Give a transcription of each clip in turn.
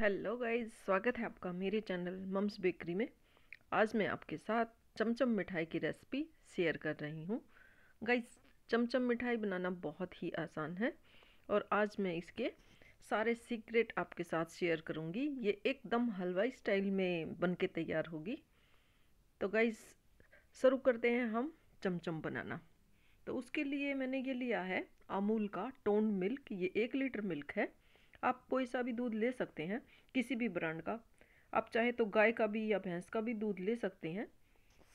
hello guys स्वागत है आपका मेरे चैनल मम्स बेकरी में आज मैं आपके साथ चमचम मिठाई की रेसिपी शेयर कर रही हूँ गाइस चमचम मिठाई बनाना बहुत ही आसान है और आज मैं इसके सारे सीक्रेट आपके साथ शेयर करूँगी ये एकदम हलवाई स्टाइल में बन के तैयार होगी तो गाइस शुरू करते हैं हम चमचम बनाना तो उसके लिए मैंने ये लिया है अमूल का टोन मिल्क ये एक लीटर मिल्क है आप कोई सा भी दूध ले सकते हैं किसी भी ब्रांड का आप चाहे तो गाय का भी या भैंस का भी दूध ले सकते हैं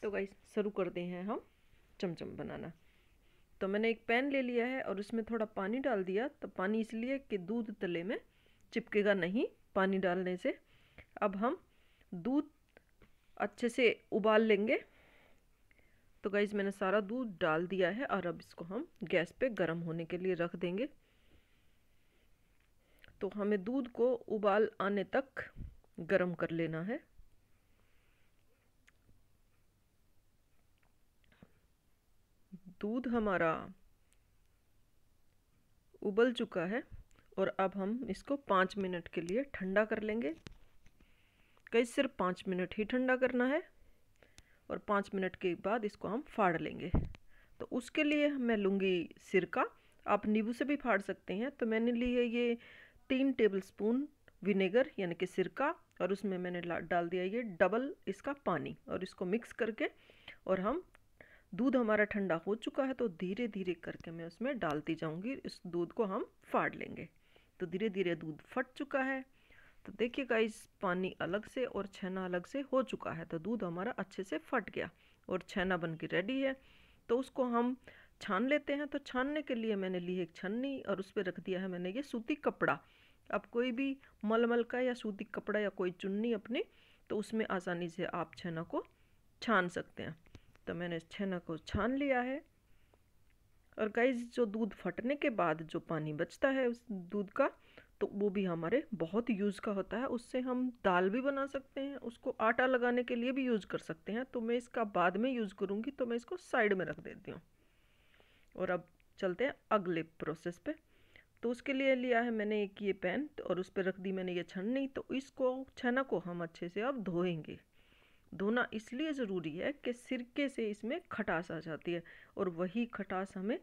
तो गाय शुरू करते हैं हम चमचम बनाना तो मैंने एक पैन ले लिया है और उसमें थोड़ा पानी डाल दिया तो पानी इसलिए कि दूध तले में चिपकेगा नहीं पानी डालने से अब हम दूध अच्छे से उबाल लेंगे तो गाइज़ मैंने सारा दूध डाल दिया है और अब इसको हम गैस पे गर्म होने के लिए रख देंगे तो हमें दूध को उबाल आने तक गर्म कर लेना है दूध हमारा उबल चुका है और अब हम इसको पाँच मिनट के लिए ठंडा कर लेंगे कई सिर्फ पाँच मिनट ही ठंडा करना है और पाँच मिनट के बाद इसको हम फाड़ लेंगे तो उसके लिए मैं लूँगी सिरका आप नींबू से भी फाड़ सकते हैं तो मैंने लिए है ये तीन टेबलस्पून विनेगर यानी कि सिरका और उसमें मैंने डाल दिया ये डबल इसका पानी और इसको मिक्स करके और हम दूध हमारा ठंडा हो चुका है तो धीरे धीरे करके मैं उसमें डालती जाऊंगी इस दूध को हम फाड़ लेंगे तो धीरे धीरे दूध फट चुका है तो देखिए इस पानी अलग से और छेना अलग से हो चुका है तो दूध हमारा अच्छे से फट गया और छेना बन के रेडी है तो उसको हम छान लेते हैं तो छानने के लिए मैंने ली है एक छन्नी और उस पर रख दिया है मैंने ये सूती कपड़ा आप कोई भी मलमल का या सूती कपड़ा या कोई चुन्नी अपनी तो उसमें आसानी से आप छेना को छान सकते हैं तो मैंने छेना को छान लिया है और गाइज जो दूध फटने के बाद जो पानी बचता है उस दूध का तो वो भी हमारे बहुत यूज़ का होता है उससे हम दाल भी बना सकते हैं उसको आटा लगाने के लिए भी यूज़ कर सकते हैं तो मैं इसका बाद में यूज़ करूँगी तो मैं इसको साइड में रख देती हूँ और अब चलते हैं अगले प्रोसेस पे तो उसके लिए लिया है मैंने एक ये पैन तो और उस पर रख दी मैंने ये छन्नी तो इसको छना को हम अच्छे से अब धोएंगे धोना इसलिए ज़रूरी है कि सिरके से इसमें खटास आ जाती है और वही खटास हमें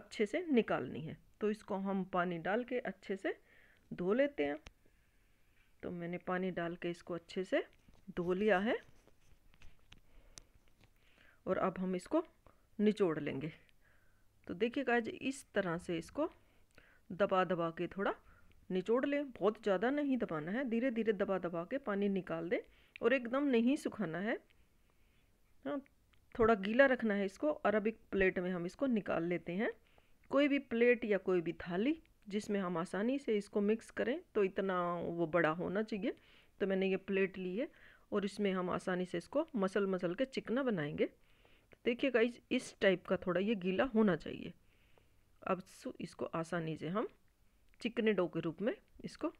अच्छे से निकालनी है तो इसको हम पानी डाल के अच्छे से धो लेते हैं तो मैंने पानी डाल के इसको अच्छे से धो लिया है और अब हम इसको निचोड़ लेंगे तो देखिए जी इस तरह से इसको दबा दबा के थोड़ा निचोड़ लें बहुत ज़्यादा नहीं दबाना है धीरे धीरे दबा दबा के पानी निकाल दें और एकदम नहीं सुखाना है हाँ थोड़ा गीला रखना है इसको और अब एक प्लेट में हम इसको निकाल लेते हैं कोई भी प्लेट या कोई भी थाली जिसमें हम आसानी से इसको मिक्स करें तो इतना वो बड़ा होना चाहिए तो मैंने ये प्लेट ली है और इसमें हम आसानी से इसको मसल मसल के चिकना बनाएंगे देखिए गाइज इस टाइप का थोड़ा ये गीला होना चाहिए अब इसको आसानी से हम चिकने डो के रूप में इसको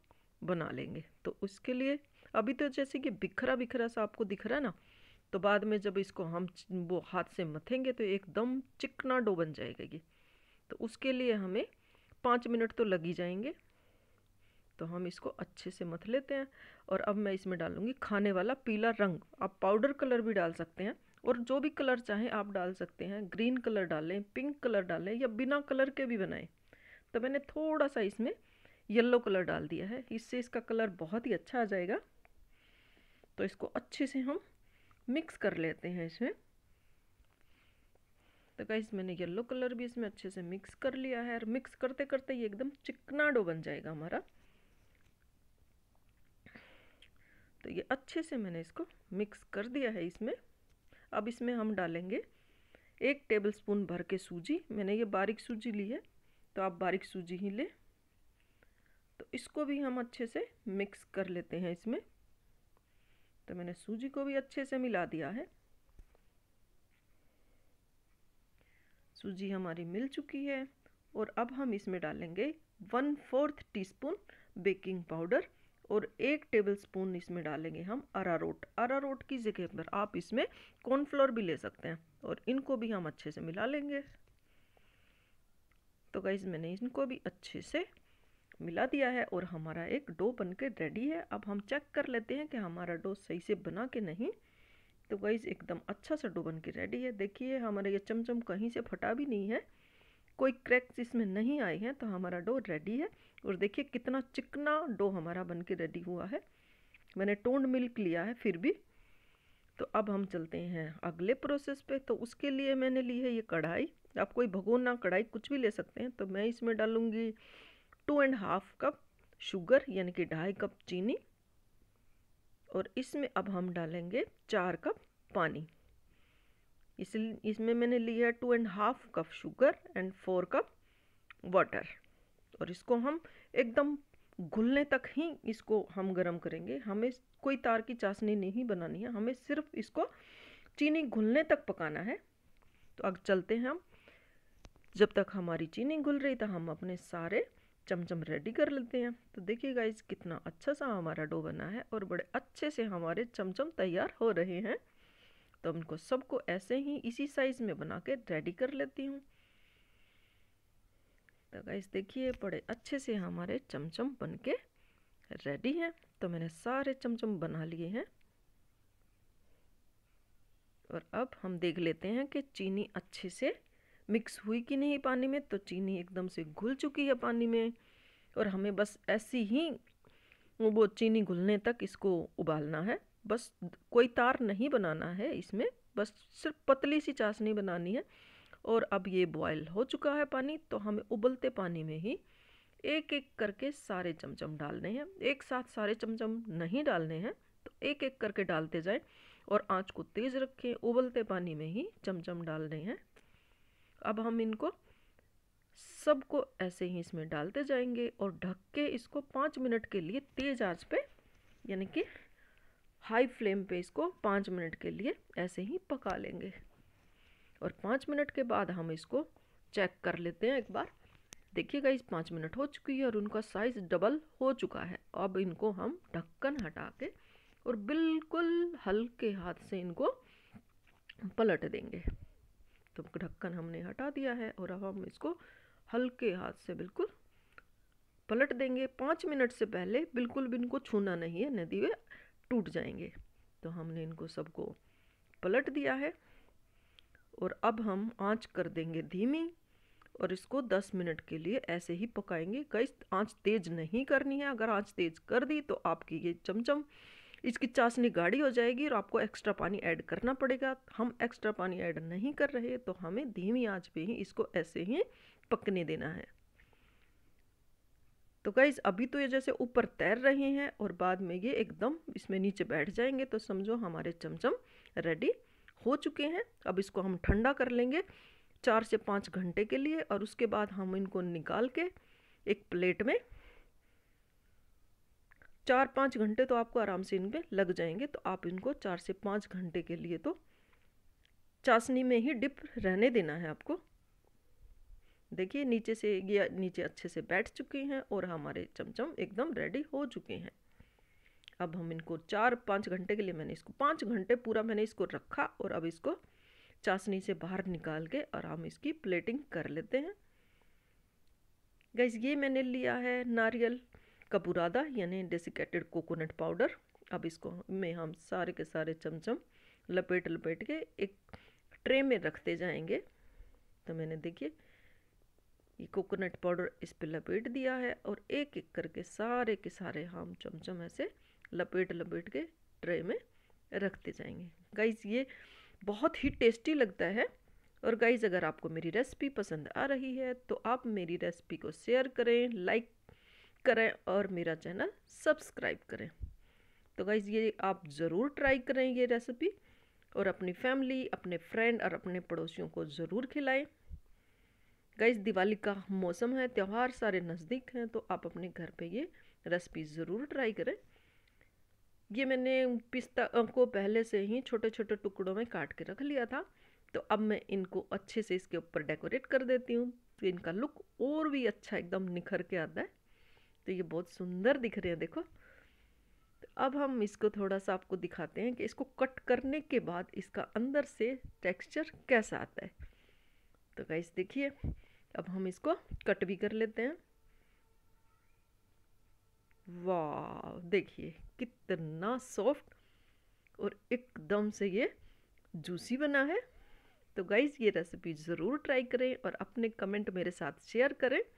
बना लेंगे तो उसके लिए अभी तो जैसे कि बिखरा बिखरा सा आपको दिख रहा है ना तो बाद में जब इसको हम वो हाथ से मथेंगे तो एकदम चिकना डो बन जाएगा ये तो उसके लिए हमें पाँच मिनट तो लग ही जाएंगे तो हम इसको अच्छे से मथ लेते हैं और अब मैं इसमें डालूँगी खाने वाला पीला रंग आप पाउडर कलर भी डाल सकते हैं और जो भी कलर चाहें आप डाल सकते हैं ग्रीन कलर डालें पिंक कलर डालें या बिना कलर के भी बनाएं तो मैंने थोड़ा सा इसमें येलो कलर डाल दिया है इससे इसका कलर बहुत ही अच्छा आ जाएगा तो इसको अच्छे से हम मिक्स कर लेते हैं इसमें तो गाइज मैंने येलो कलर भी इसमें अच्छे से मिक्स कर लिया है और मिक्स करते करते ये एकदम चिकना डो बन जाएगा हमारा तो ये अच्छे से मैंने इसको मिक्स कर दिया है इसमें अब इसमें हम डालेंगे एक टेबल स्पून भर के सूजी मैंने ये बारीक सूजी ली है तो आप बारीक सूजी ही लें तो इसको भी हम अच्छे से मिक्स कर लेते हैं इसमें तो मैंने सूजी को भी अच्छे से मिला दिया है सूजी हमारी मिल चुकी है और अब हम इसमें डालेंगे one fourth teaspoon baking powder और एक टेबल स्पून इसमें डालेंगे हम अरारोट अरारोट की जगह पर आप इसमें कॉर्नफ्लोर भी ले सकते हैं और इनको भी हम अच्छे से मिला लेंगे तो गाइज मैंने इनको भी अच्छे से मिला दिया है और हमारा एक डो बन के रेडी है अब हम चेक कर लेते हैं कि हमारा डो सही से बना के नहीं तो गाइज एकदम अच्छा सा डो बन के रेडी है देखिए हमारा ये चमचम कहीं से फटा भी नहीं है कोई क्रैक्स इसमें नहीं आई हैं तो हमारा डो रेडी है और देखिए कितना चिकना डो हमारा बन के रेडी हुआ है मैंने टोंड मिल्क लिया है फिर भी तो अब हम चलते हैं अगले प्रोसेस पे तो उसके लिए मैंने ली है ये कढ़ाई आप कोई भगोना कढ़ाई कुछ भी ले सकते हैं तो मैं इसमें डालूँगी two and half cup sugar यानी कि ढाई कप चीनी और इसमें अब हम डालेंगे चार कप पानी इस इसमें मैंने लिया two and half cup sugar and four cup water और इसको हम एकदम घुलने तक ही इसको हम गरम करेंगे हमें कोई तार की चाशनी नहीं बनानी है हमें सिर्फ इसको चीनी घुलने तक पकाना है तो अब चलते हैं हम जब तक हमारी चीनी घुल रही था तो हम अपने सारे चमचम रेडी कर लेते हैं तो देखिए इस कितना अच्छा सा हमारा डो बना है और बड़े अच्छे से हमारे चमचम तैयार हो रहे हैं तो उनको सबको ऐसे ही इसी साइज़ में बना के रेडी कर लेती हूँ तो गाइस देखिए बड़े अच्छे से हमारे चमचम बन के रेडी हैं तो मैंने सारे चमचम बना लिए हैं और अब हम देख लेते हैं कि चीनी अच्छे से मिक्स हुई कि नहीं पानी में तो चीनी एकदम से घुल चुकी है पानी में और हमें बस ऐसी ही वो चीनी घुलने तक इसको उबालना है बस कोई तार नहीं बनाना है इसमें बस सिर्फ पतली सी चाशनी बनानी है और अब ये बॉयल हो चुका है पानी तो हमें उबलते पानी में ही एक एक करके सारे चमचम डालने हैं एक साथ सारे चमचम नहीं डालने हैं तो एक एक करके डालते जाएं और आंच को तेज़ रखें उबलते पानी में ही चमचम डालने हैं अब हम इनको सबको ऐसे ही इसमें डालते जाएंगे और ढक के इसको पाँच मिनट के लिए तेज़ आंच पे यानी कि हाई फ्लेम पे इसको पाँच मिनट के लिए ऐसे ही पका लेंगे और पाँच मिनट के बाद हम इसको चेक कर लेते हैं एक बार देखिएगा इस पाँच मिनट हो चुकी है और उनका साइज़ डबल हो चुका है अब इनको हम ढक्कन हटा के और बिल्कुल हल्के हाथ से इनको पलट देंगे तो ढक्कन हमने हटा दिया है और अब हम इसको हल्के हाथ से बिल्कुल पलट देंगे पाँच मिनट से पहले बिल्कुल भी इनको छूना नहीं है नदी में टूट जाएंगे तो हमने इनको सबको पलट दिया है और अब हम आंच कर देंगे धीमी और इसको 10 मिनट के लिए ऐसे ही पकाएंगे कई आंच तेज़ नहीं करनी है अगर आंच तेज़ कर दी तो आपकी ये चमचम इसकी चाशनी गाढ़ी हो जाएगी और आपको एक्स्ट्रा पानी ऐड करना पड़ेगा हम एक्स्ट्रा पानी ऐड नहीं कर रहे तो हमें धीमी आंच पे ही इसको ऐसे ही पकने देना है तो गाइज अभी तो ये जैसे ऊपर तैर रहे हैं और बाद में ये एकदम इसमें नीचे बैठ जाएंगे तो समझो हमारे चमचम रेडी हो चुके हैं अब इसको हम ठंडा कर लेंगे चार से पाँच घंटे के लिए और उसके बाद हम इनको निकाल के एक प्लेट में चार पाँच घंटे तो आपको आराम से इनमें लग जाएंगे तो आप इनको चार से पाँच घंटे के लिए तो चाशनी में ही डिप रहने देना है आपको देखिए नीचे से ये नीचे अच्छे से बैठ चुके हैं और हमारे चमचम एकदम रेडी हो चुके हैं अब हम इनको चार पाँच घंटे के लिए मैंने इसको पाँच घंटे पूरा मैंने इसको रखा और अब इसको चाशनी से बाहर निकाल के और हम इसकी प्लेटिंग कर लेते हैं गैस ये मैंने लिया है नारियल का बुरादा यानी डेसिकेटेड कोकोनट पाउडर अब इसको में हम सारे के सारे चमचम लपेट लपेट के एक ट्रे में रखते जाएंगे तो मैंने देखिए ये कोकोनट पाउडर इस पर लपेट दिया है और एक एक करके सारे के सारे हम चमचम ऐसे लपेट लपेट के ट्रे में रखते जाएंगे गाइज ये बहुत ही टेस्टी लगता है और गाइज अगर आपको मेरी रेसिपी पसंद आ रही है तो आप मेरी रेसिपी को शेयर करें लाइक करें और मेरा चैनल सब्सक्राइब करें तो गाइज ये आप ज़रूर ट्राई करें ये रेसिपी और अपनी फैमिली अपने फ्रेंड और अपने पड़ोसियों को ज़रूर खिलाएं गैस दिवाली का मौसम है त्यौहार सारे नज़दीक हैं तो आप अपने घर पे ये रेसिपी ज़रूर ट्राई करें ये मैंने पिस्ता को पहले से ही छोटे छोटे टुकड़ों में काट के रख लिया था तो अब मैं इनको अच्छे से इसके ऊपर डेकोरेट कर देती हूँ तो इनका लुक और भी अच्छा एकदम निखर के आता है तो ये बहुत सुंदर दिख रहे हैं देखो तो अब हम इसको थोड़ा सा आपको दिखाते हैं कि इसको कट करने के बाद इसका अंदर से टेक्सचर कैसा आता है तो गाइस देखिए अब हम इसको कट भी कर लेते हैं वाह देखिए कितना सॉफ्ट और एकदम से ये जूसी बना है तो गाइज़ ये रेसिपी ज़रूर ट्राई करें और अपने कमेंट मेरे साथ शेयर करें